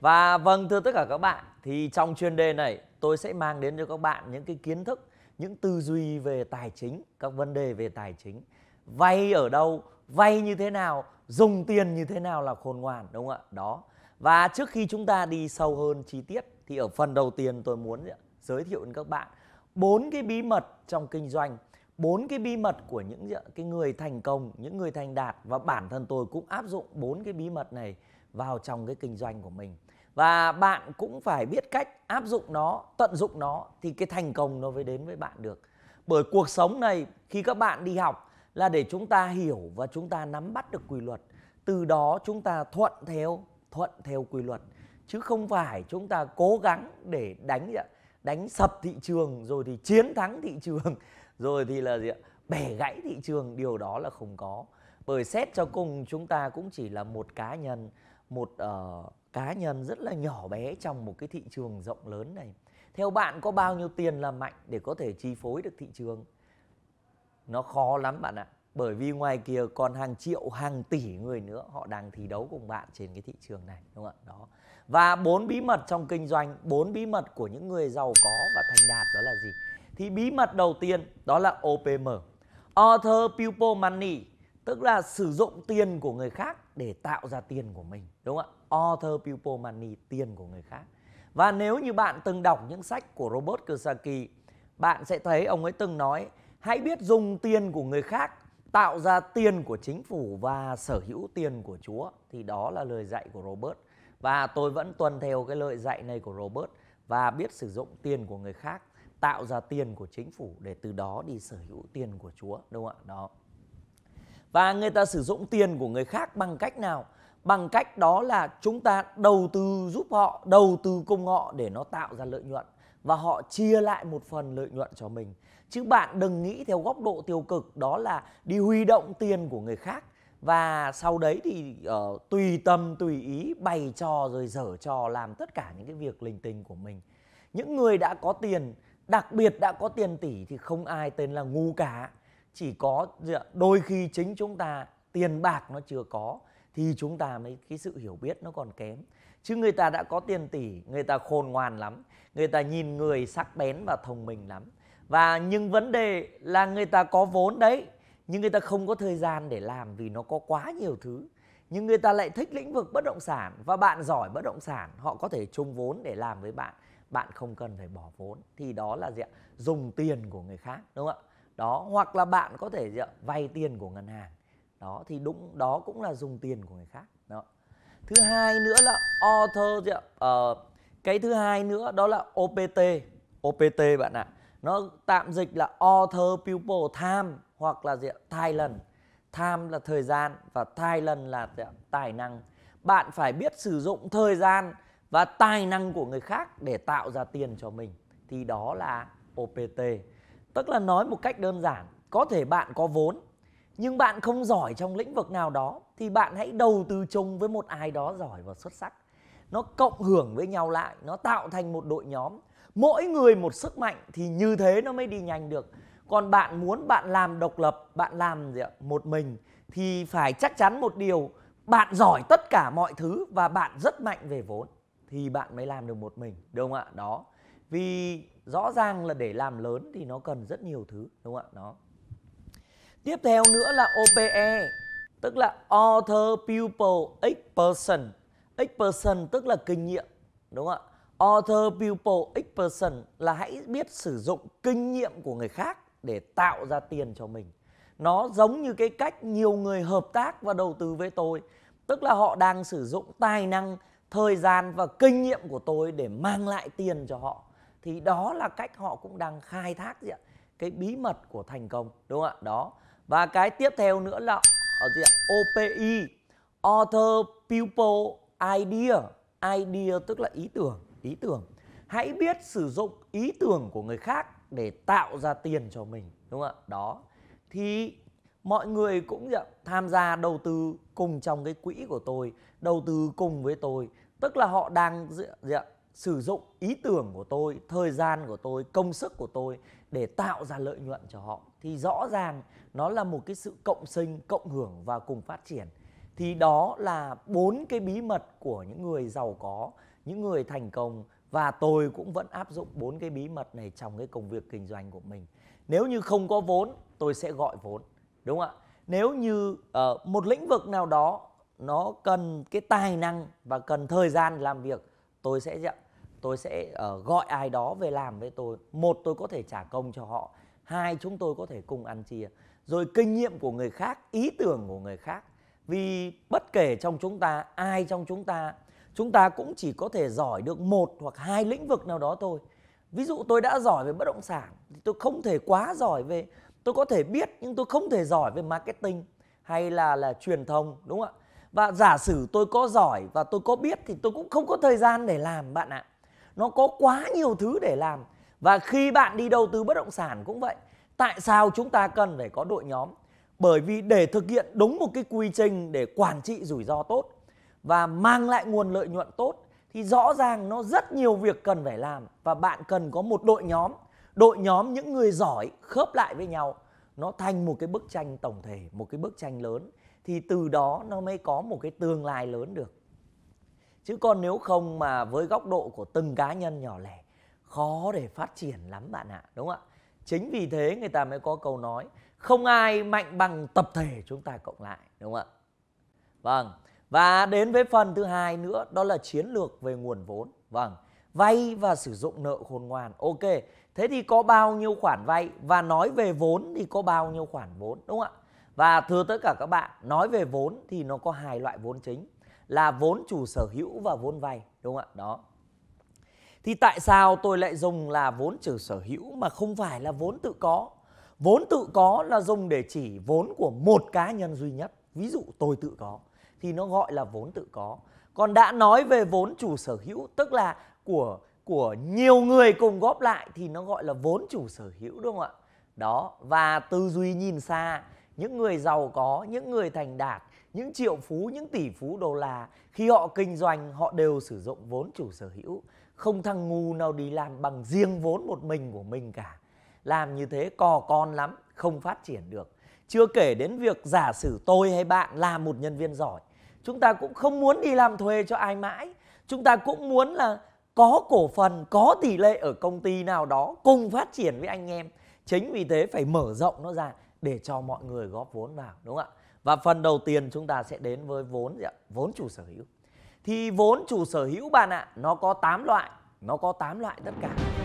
Và vâng thưa tất cả các bạn Thì trong chuyên đề này tôi sẽ mang đến cho các bạn những cái kiến thức Những tư duy về tài chính Các vấn đề về tài chính Vay ở đâu, vay như thế nào Dùng tiền như thế nào là khôn ngoan Đúng không ạ? Đó Và trước khi chúng ta đi sâu hơn chi tiết Thì ở phần đầu tiên tôi muốn giới thiệu đến các bạn bốn cái bí mật trong kinh doanh bốn cái bí mật của những cái người thành công những người thành đạt và bản thân tôi cũng áp dụng bốn cái bí mật này vào trong cái kinh doanh của mình và bạn cũng phải biết cách áp dụng nó tận dụng nó thì cái thành công nó mới đến với bạn được bởi cuộc sống này khi các bạn đi học là để chúng ta hiểu và chúng ta nắm bắt được quy luật từ đó chúng ta thuận theo thuận theo quy luật chứ không phải chúng ta cố gắng để đánh đánh sập thị trường rồi thì chiến thắng thị trường rồi thì là gì ạ bẻ gãy thị trường điều đó là không có bởi xét cho cùng chúng ta cũng chỉ là một cá nhân một uh, cá nhân rất là nhỏ bé trong một cái thị trường rộng lớn này theo bạn có bao nhiêu tiền là mạnh để có thể chi phối được thị trường nó khó lắm bạn ạ bởi vì ngoài kia còn hàng triệu hàng tỷ người nữa họ đang thi đấu cùng bạn trên cái thị trường này đúng không ạ đó và bốn bí mật trong kinh doanh bốn bí mật của những người giàu có và thành đạt đó là gì thì bí mật đầu tiên đó là OPM Author People Money tức là sử dụng tiền của người khác để tạo ra tiền của mình đúng không ạ author people money tiền của người khác và nếu như bạn từng đọc những sách của Robert Kiyosaki bạn sẽ thấy ông ấy từng nói hãy biết dùng tiền của người khác tạo ra tiền của chính phủ và sở hữu tiền của Chúa thì đó là lời dạy của Robert và tôi vẫn tuân theo cái lời dạy này của Robert và biết sử dụng tiền của người khác tạo ra tiền của chính phủ để từ đó đi sở hữu tiền của Chúa đúng không ạ đó và người ta sử dụng tiền của người khác bằng cách nào bằng cách đó là chúng ta đầu tư giúp họ đầu tư công họ để nó tạo ra lợi nhuận và họ chia lại một phần lợi nhuận cho mình chứ bạn đừng nghĩ theo góc độ tiêu cực đó là đi huy động tiền của người khác và sau đấy thì uh, tùy tâm tùy ý bày trò rồi dở trò làm tất cả những cái việc linh tinh của mình những người đã có tiền đặc biệt đã có tiền tỷ thì không ai tên là ngu cả chỉ có đôi khi chính chúng ta tiền bạc nó chưa có thì chúng ta mới cái sự hiểu biết nó còn kém chứ người ta đã có tiền tỷ người ta khôn ngoan lắm người ta nhìn người sắc bén và thông minh lắm và nhưng vấn đề là người ta có vốn đấy nhưng người ta không có thời gian để làm vì nó có quá nhiều thứ nhưng người ta lại thích lĩnh vực bất động sản và bạn giỏi bất động sản họ có thể chung vốn để làm với bạn bạn không cần phải bỏ vốn thì đó là gì ạ dùng tiền của người khác đúng không ạ đó hoặc là bạn có thể vay tiền của ngân hàng đó thì đúng đó cũng là dùng tiền của người khác đó thứ hai nữa là author uh, cái thứ hai nữa đó là opt opt bạn ạ nó tạm dịch là author pupil time hoặc là gì thai lần time là thời gian và thai lần là gì? tài năng bạn phải biết sử dụng thời gian và tài năng của người khác để tạo ra tiền cho mình thì đó là opt tức là nói một cách đơn giản có thể bạn có vốn nhưng bạn không giỏi trong lĩnh vực nào đó thì bạn hãy đầu tư chung với một ai đó giỏi và xuất sắc nó cộng hưởng với nhau lại nó tạo thành một đội nhóm mỗi người một sức mạnh thì như thế nó mới đi nhanh được còn bạn muốn bạn làm độc lập bạn làm gì ạ? một mình thì phải chắc chắn một điều bạn giỏi tất cả mọi thứ và bạn rất mạnh về vốn thì bạn mới làm được một mình đúng không ạ đó vì rõ ràng là để làm lớn thì nó cần rất nhiều thứ đúng không ạ Nó tiếp theo nữa là OPE tức là author pupil x person x person tức là kinh nghiệm đúng không ạ author pupil x person là hãy biết sử dụng kinh nghiệm của người khác để tạo ra tiền cho mình nó giống như cái cách nhiều người hợp tác và đầu tư với tôi tức là họ đang sử dụng tài năng thời gian và kinh nghiệm của tôi để mang lại tiền cho họ thì đó là cách họ cũng đang khai thác gì ạ cái bí mật của thành công đúng không ạ đó và cái tiếp theo nữa là ở gì ạ OPI author pupil idea idea tức là ý tưởng ý tưởng hãy biết sử dụng ý tưởng của người khác để tạo ra tiền cho mình đúng không ạ đó thì mọi người cũng tham gia đầu tư cùng trong cái quỹ của tôi đầu tư cùng với tôi tức là họ đang gì ạ sử dụng ý tưởng của tôi thời gian của tôi công sức của tôi để tạo ra lợi nhuận cho họ thì rõ ràng nó là một cái sự cộng sinh cộng hưởng và cùng phát triển thì đó là bốn cái bí mật của những người giàu có những người thành công và tôi cũng vẫn áp dụng bốn cái bí mật này trong cái công việc kinh doanh của mình nếu như không có vốn tôi sẽ gọi vốn đúng không ạ nếu như uh, một lĩnh vực nào đó nó cần cái tài năng và cần thời gian làm việc tôi sẽ tôi sẽ uh, gọi ai đó về làm với tôi một tôi có thể trả công cho họ hai chúng tôi có thể cùng ăn chia rồi kinh nghiệm của người khác ý tưởng của người khác vì bất kể trong chúng ta ai trong chúng ta chúng ta cũng chỉ có thể giỏi được một hoặc hai lĩnh vực nào đó thôi ví dụ tôi đã giỏi về bất động sản thì tôi không thể quá giỏi về tôi có thể biết nhưng tôi không thể giỏi về marketing hay là là truyền thông đúng không ạ và giả sử tôi có giỏi và tôi có biết thì tôi cũng không có thời gian để làm bạn ạ nó có quá nhiều thứ để làm và khi bạn đi đầu tư bất động sản cũng vậy tại sao chúng ta cần phải có đội nhóm bởi vì để thực hiện đúng một cái quy trình để quản trị rủi ro tốt và mang lại nguồn lợi nhuận tốt thì rõ ràng nó rất nhiều việc cần phải làm và bạn cần có một đội nhóm đội nhóm những người giỏi khớp lại với nhau nó thành một cái bức tranh tổng thể một cái bức tranh lớn thì từ đó nó mới có một cái tương lai lớn được chứ còn nếu không mà với góc độ của từng cá nhân nhỏ lẻ khó để phát triển lắm bạn ạ đúng không ạ chính vì thế người ta mới có câu nói không ai mạnh bằng tập thể chúng ta cộng lại đúng không ạ vâng và đến với phần thứ hai nữa đó là chiến lược về nguồn vốn vâng vay và sử dụng nợ khôn ngoan ok thế thì có bao nhiêu khoản vay và nói về vốn thì có bao nhiêu khoản vốn đúng không ạ và thưa tất cả các bạn nói về vốn thì nó có hai loại vốn chính là vốn chủ sở hữu và vốn vay đúng không ạ đó thì tại sao tôi lại dùng là vốn chủ sở hữu mà không phải là vốn tự có vốn tự có là dùng để chỉ vốn của một cá nhân duy nhất ví dụ tôi tự có thì nó gọi là vốn tự có còn đã nói về vốn chủ sở hữu tức là của của nhiều người cùng góp lại thì nó gọi là vốn chủ sở hữu đúng không ạ đó và tư duy nhìn xa những người giàu có những người thành đạt những triệu phú những tỷ phú đô la khi họ kinh doanh họ đều sử dụng vốn chủ sở hữu không thằng ngu nào đi làm bằng riêng vốn một mình của mình cả làm như thế cò con lắm không phát triển được chưa kể đến việc giả sử tôi hay bạn là một nhân viên giỏi chúng ta cũng không muốn đi làm thuê cho ai mãi chúng ta cũng muốn là có cổ phần có tỷ lệ ở công ty nào đó cùng phát triển với anh em chính vì thế phải mở rộng nó ra để cho mọi người góp vốn vào đúng không ạ và phần đầu tiên chúng ta sẽ đến với vốn gì ạ? Vốn chủ sở hữu. Thì vốn chủ sở hữu bạn ạ, nó có 8 loại, nó có 8 loại tất cả.